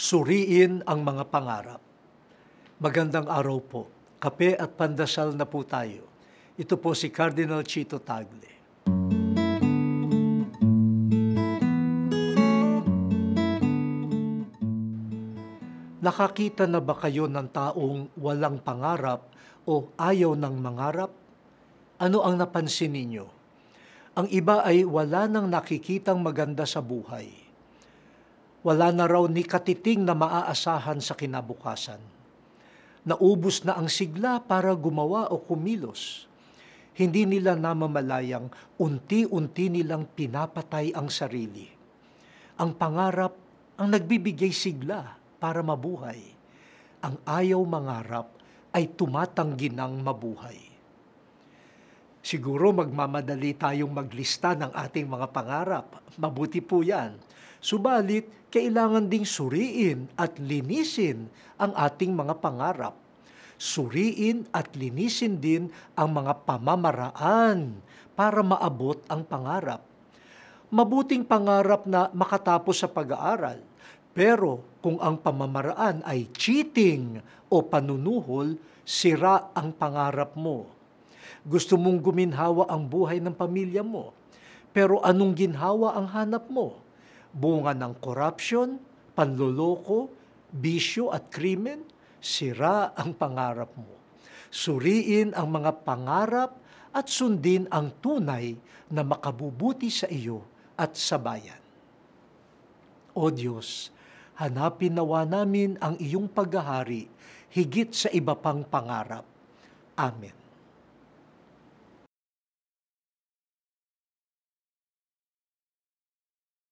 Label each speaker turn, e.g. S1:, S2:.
S1: suriin ang mga pangarap. Magandang araw po. Kape at pandasal na po tayo. Ito po si Cardinal Chito Tagle. Nakakita na ba kayo ng taong walang pangarap o ayaw ng mangarap? Ano ang napansin ninyo? Ang iba ay wala nang nakikitang maganda sa buhay wala na raw ni katiting na maaasahan sa kinabukasan. Naubos na ang sigla para gumawa o kumilos. Hindi nila namamalayang unti-unti nilang pinapatay ang sarili. Ang pangarap ang nagbibigay sigla para mabuhay. Ang ayaw mangarap ay tumatanggi mabuhay. Siguro magmamadali tayong maglista ng ating mga pangarap. Mabuti po yan. Subalit, kailangan ding suriin at linisin ang ating mga pangarap. Suriin at linisin din ang mga pamamaraan para maabot ang pangarap. Mabuting pangarap na makatapos sa pag-aaral. Pero kung ang pamamaraan ay cheating o panunuhol, sira ang pangarap mo gusto mong guminhawa ang buhay ng pamilya mo. Pero anong ginhawa ang hanap mo? Bunga ng corruption, panloloko, bisyo at krimen? Sira ang pangarap mo. Suriin ang mga pangarap at sundin ang tunay na makabubuti sa iyo at sa bayan. O Diyos, hanapin nawa namin ang iyong paghahari higit sa iba pang pangarap. Amen.